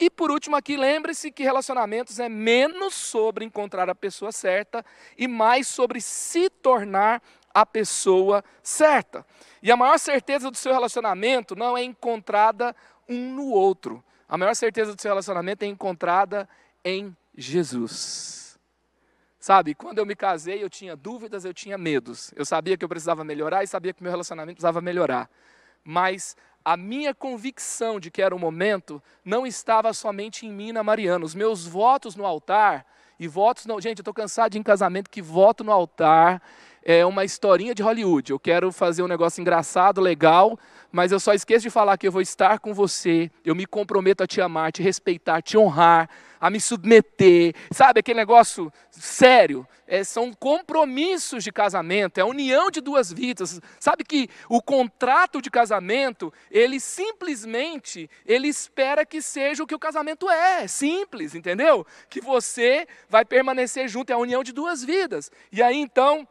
E por último aqui, lembre-se que relacionamentos é menos sobre encontrar a pessoa certa e mais sobre se tornar a pessoa certa. E a maior certeza do seu relacionamento não é encontrada um no outro. A maior certeza do seu relacionamento é encontrada em Jesus. Sabe, quando eu me casei, eu tinha dúvidas, eu tinha medos. Eu sabia que eu precisava melhorar e sabia que meu relacionamento precisava melhorar. Mas a minha convicção de que era o momento não estava somente em mim na Mariana. Os meus votos no altar, e votos não. Gente, eu estou cansado de ir em casamento que voto no altar é uma historinha de Hollywood. Eu quero fazer um negócio engraçado, legal, mas eu só esqueço de falar que eu vou estar com você. Eu me comprometo a te amar, te respeitar, te honrar, a me submeter. Sabe aquele negócio sério? É, são compromissos de casamento, é a união de duas vidas. Sabe que o contrato de casamento, ele simplesmente, ele espera que seja o que o casamento é, simples, entendeu? Que você vai permanecer junto, é a união de duas vidas. E aí então,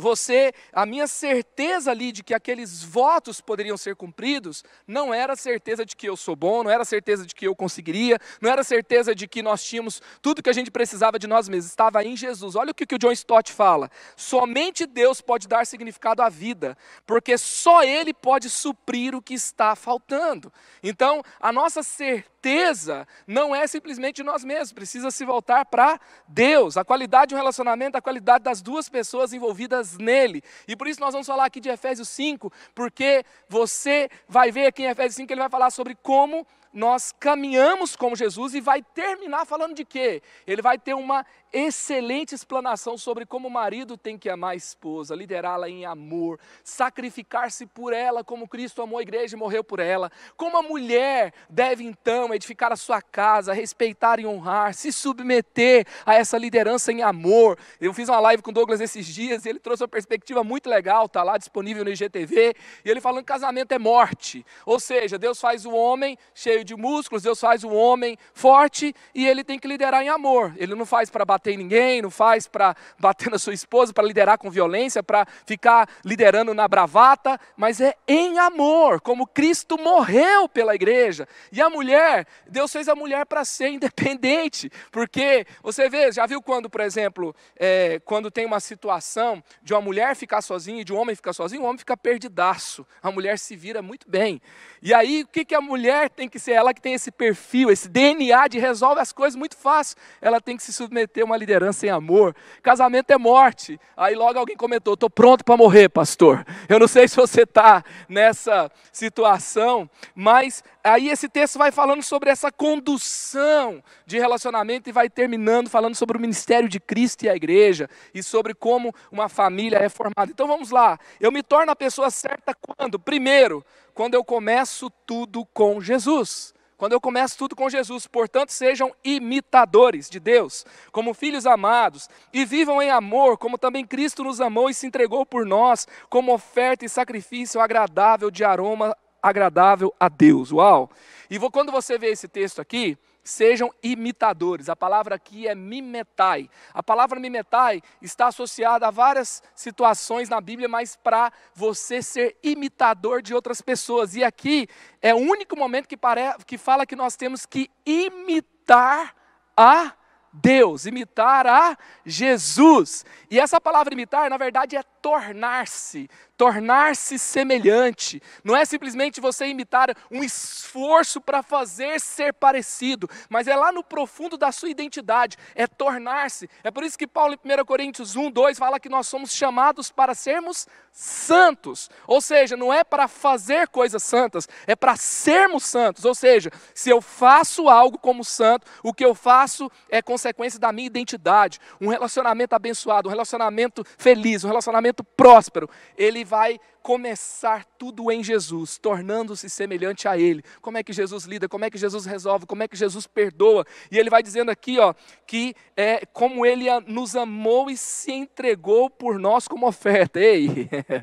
você, a minha certeza ali de que aqueles votos poderiam ser cumpridos, não era certeza de que eu sou bom, não era certeza de que eu conseguiria, não era certeza de que nós tínhamos tudo que a gente precisava de nós mesmos, estava em Jesus. Olha o que, que o John Stott fala: somente Deus pode dar significado à vida, porque só Ele pode suprir o que está faltando. Então, a nossa certeza certeza não é simplesmente nós mesmos, precisa se voltar para Deus. A qualidade do relacionamento, a qualidade das duas pessoas envolvidas nele. E por isso nós vamos falar aqui de Efésios 5, porque você vai ver aqui em Efésios 5 que ele vai falar sobre como nós caminhamos como Jesus e vai terminar falando de quê? Ele vai ter uma excelente explanação sobre como o marido tem que amar a esposa, liderá-la em amor, sacrificar-se por ela, como Cristo amou a igreja e morreu por ela. Como a mulher deve então edificar a sua casa, respeitar e honrar, se submeter a essa liderança em amor. Eu fiz uma live com o Douglas esses dias e ele trouxe uma perspectiva muito legal, está lá disponível no IGTV, e ele falando que casamento é morte. Ou seja, Deus faz o homem cheio cheio de músculos, Deus faz o homem forte e ele tem que liderar em amor. Ele não faz para bater em ninguém, não faz para bater na sua esposa, para liderar com violência, para ficar liderando na bravata, mas é em amor, como Cristo morreu pela igreja. E a mulher, Deus fez a mulher para ser independente, porque você vê, já viu quando, por exemplo, é, quando tem uma situação de uma mulher ficar sozinha e de um homem ficar sozinho, o homem fica perdidaço, a mulher se vira muito bem. E aí, o que, que a mulher tem que ser? é ela que tem esse perfil, esse DNA de resolve as coisas muito fácil, ela tem que se submeter a uma liderança em amor. Casamento é morte. Aí logo alguém comentou: estou pronto para morrer, pastor. Eu não sei se você está nessa situação, mas aí esse texto vai falando sobre essa condução de relacionamento e vai terminando falando sobre o ministério de Cristo e a igreja e sobre como uma família é formada. Então vamos lá. Eu me torno a pessoa certa quando? Primeiro, quando eu começo tudo com Jesus. Quando eu começo tudo com Jesus, portanto, sejam imitadores de Deus, como filhos amados, e vivam em amor, como também Cristo nos amou e se entregou por nós, como oferta e sacrifício agradável de aroma agradável a Deus. Uau! E quando você vê esse texto aqui, Sejam imitadores. A palavra aqui é mimetai. A palavra mimetai está associada a várias situações na Bíblia, mas para você ser imitador de outras pessoas. E aqui é o único momento que, pare... que fala que nós temos que imitar a Deus, imitar a Jesus. E essa palavra imitar, na verdade, é tornar-se, tornar-se semelhante. Não é simplesmente você imitar um esforço para fazer ser parecido, mas é lá no profundo da sua identidade, é tornar-se. É por isso que Paulo em 1 Coríntios 1, 2 fala que nós somos chamados para sermos santos. Ou seja, não é para fazer coisas santas, é para sermos santos. Ou seja, se eu faço algo como santo, o que eu faço é considerado consequência da minha identidade, um relacionamento abençoado, um relacionamento feliz, um relacionamento próspero, ele vai começar tudo em Jesus, tornando-se semelhante a ele. Como é que Jesus lida? Como é que Jesus resolve? Como é que Jesus perdoa? E ele vai dizendo aqui, ó, que é como ele nos amou e se entregou por nós como oferta. Ei.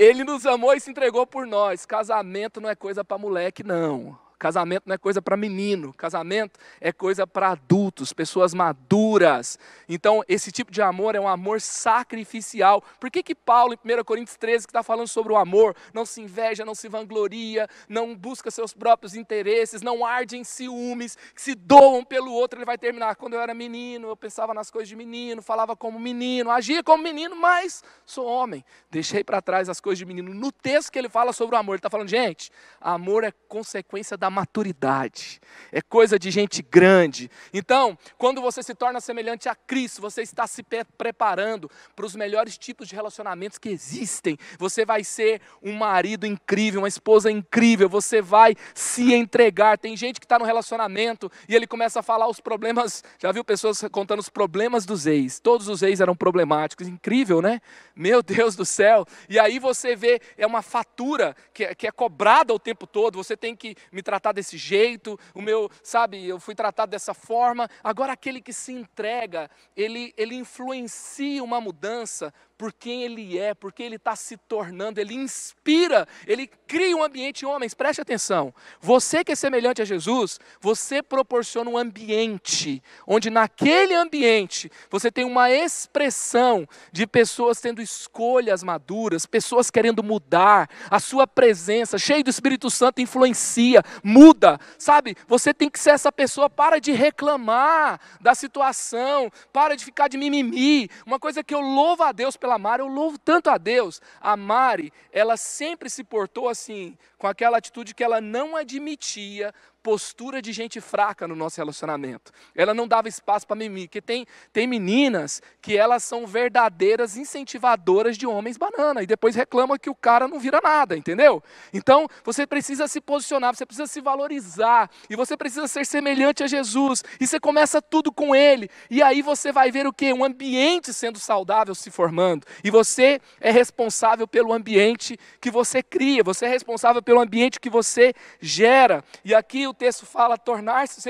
Ele nos amou e se entregou por nós. Casamento não é coisa para moleque, não. Casamento não é coisa para menino, casamento é coisa para adultos, pessoas maduras. Então, esse tipo de amor é um amor sacrificial. Por que, que Paulo, em 1 Coríntios 13, que está falando sobre o amor, não se inveja, não se vangloria, não busca seus próprios interesses, não arde em ciúmes, se doam pelo outro? Ele vai terminar. Quando eu era menino, eu pensava nas coisas de menino, falava como menino, agia como menino, mas sou homem. Deixei para trás as coisas de menino. No texto que ele fala sobre o amor, ele está falando, gente, amor é consequência da da maturidade, é coisa de gente grande. Então, quando você se torna semelhante a Cristo, você está se preparando para os melhores tipos de relacionamentos que existem. Você vai ser um marido incrível, uma esposa incrível, você vai se entregar. Tem gente que está no relacionamento e ele começa a falar os problemas. Já viu pessoas contando os problemas dos ex? Todos os ex eram problemáticos, incrível, né? Meu Deus do céu! E aí você vê, é uma fatura que é, que é cobrada o tempo todo, você tem que me tratar tratar desse jeito, o meu, sabe, eu fui tratado dessa forma. Agora aquele que se entrega, ele ele influencia uma mudança por quem ele é, por quem ele está se tornando, ele inspira, ele cria um ambiente. Homens, preste atenção, você que é semelhante a Jesus, você proporciona um ambiente, onde naquele ambiente você tem uma expressão de pessoas tendo escolhas maduras, pessoas querendo mudar, a sua presença, cheio do Espírito Santo, influencia, muda, sabe? Você tem que ser essa pessoa, para de reclamar da situação, para de ficar de mimimi. Uma coisa que eu louvo a Deus pela pela Mari, eu louvo tanto a Deus. A Mari, ela sempre se portou assim, com aquela atitude que ela não admitia postura de gente fraca no nosso relacionamento. Ela não dava espaço para mimimi, porque tem, tem meninas que elas são verdadeiras incentivadoras de homens banana e depois reclama que o cara não vira nada, entendeu? Então, você precisa se posicionar, você precisa se valorizar e você precisa ser semelhante a Jesus. E você começa tudo com ele e aí você vai ver o que um ambiente sendo saudável se formando e você é responsável pelo ambiente que você cria, você é responsável pelo ambiente que você gera. E aqui o texto fala tornar-se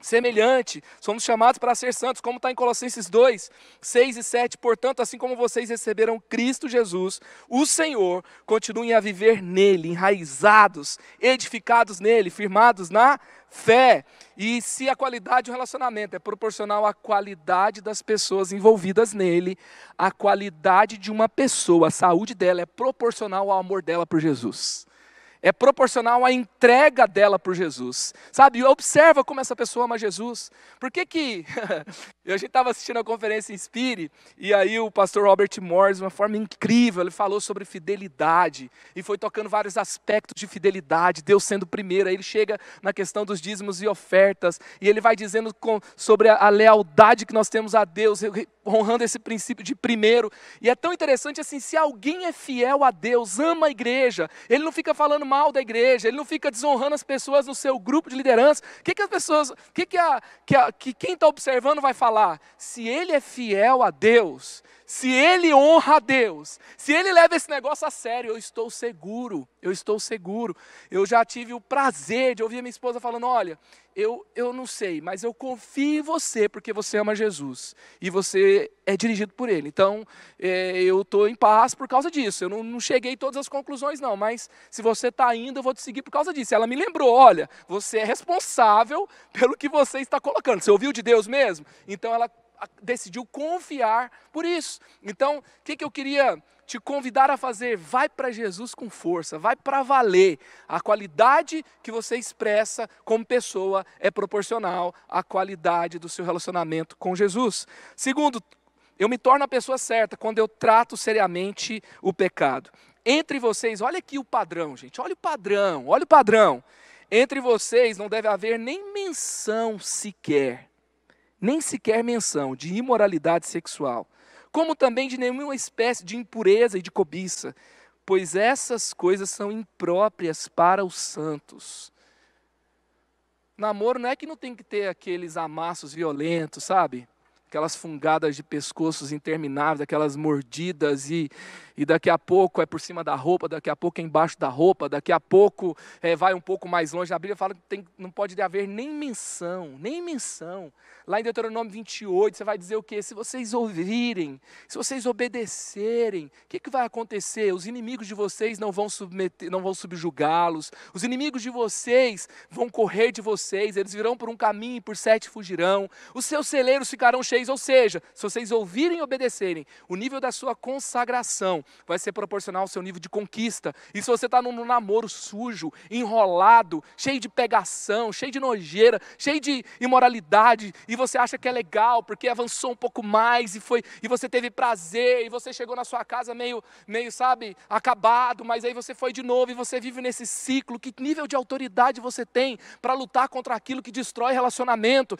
semelhante, somos chamados para ser santos, como está em Colossenses 2, 6 e 7. Portanto, assim como vocês receberam Cristo Jesus, o Senhor, continuem a viver nele, enraizados, edificados nele, firmados na fé. E se a qualidade do relacionamento é proporcional à qualidade das pessoas envolvidas nele, a qualidade de uma pessoa, a saúde dela é proporcional ao amor dela por Jesus é proporcional à entrega dela por Jesus. Sabe, observa como essa pessoa ama Jesus. Por que que... a gente estava assistindo a conferência Inspire, e aí o pastor Robert Morris, de uma forma incrível, ele falou sobre fidelidade, e foi tocando vários aspectos de fidelidade, Deus sendo o primeiro, aí ele chega na questão dos dízimos e ofertas, e ele vai dizendo com, sobre a, a lealdade que nós temos a Deus, honrando esse princípio de primeiro, e é tão interessante assim, se alguém é fiel a Deus, ama a igreja, ele não fica falando falando mal da igreja, ele não fica desonrando as pessoas no seu grupo de liderança. O que, que as pessoas, o que, que, a, que, a, que quem está observando vai falar? Se ele é fiel a Deus, se ele honra a Deus, se ele leva esse negócio a sério, eu estou seguro, eu estou seguro. Eu já tive o prazer de ouvir a minha esposa falando: olha, eu, eu não sei, mas eu confio em você porque você ama Jesus e você é dirigido por Ele. Então, é, eu estou em paz por causa disso. Eu não, não, cheguei a todas as conclusões, não, mas se você está indo, eu vou te seguir por causa disso. Ela me lembrou: olha, você é responsável pelo que você está colocando. Você ouviu de Deus mesmo? Então, ela decidiu confiar por isso. Então, o que, que eu queria te convidar a fazer? Vai para Jesus com força, vai para valer. A qualidade que você expressa como pessoa é proporcional à qualidade do seu relacionamento com Jesus. Segundo, eu me torno a pessoa certa quando eu trato seriamente o pecado. Entre vocês, olha aqui o padrão, gente, olha o padrão, olha o padrão. Entre vocês não deve haver nem menção sequer nem sequer menção de imoralidade sexual, como também de nenhuma espécie de impureza e de cobiça, pois essas coisas são impróprias para os santos. Namoro não é que não tem que ter aqueles amassos violentos, sabe? aquelas fungadas de pescoços intermináveis, aquelas mordidas, e, e daqui a pouco é por cima da roupa, daqui a pouco é embaixo da roupa, daqui a pouco é, vai um pouco mais longe. A Bíblia fala que tem, não pode haver nem menção, nem menção. Lá em Deuteronômio 28, você vai dizer o quê? Se vocês ouvirem, se vocês obedecerem, o que, que vai acontecer? Os inimigos de vocês não vão, submeter, não vão subjugá-los, os inimigos de vocês vão correr de vocês, eles virão por um caminho e por sete fugirão, os seus celeiros ficarão cheios vocês, ou seja, se vocês ouvirem e obedecerem, o nível da sua consagração vai ser proporcional ao seu nível de conquista. E se você está num namoro sujo, enrolado, cheio de pegação, cheio de nojeira, cheio de imoralidade, e você acha que é legal porque avançou um pouco mais e foi e você teve prazer e você chegou na sua casa meio meio sabe acabado, mas aí você foi de novo e você vive nesse ciclo. Que nível de autoridade você tem para lutar contra aquilo que destrói relacionamento?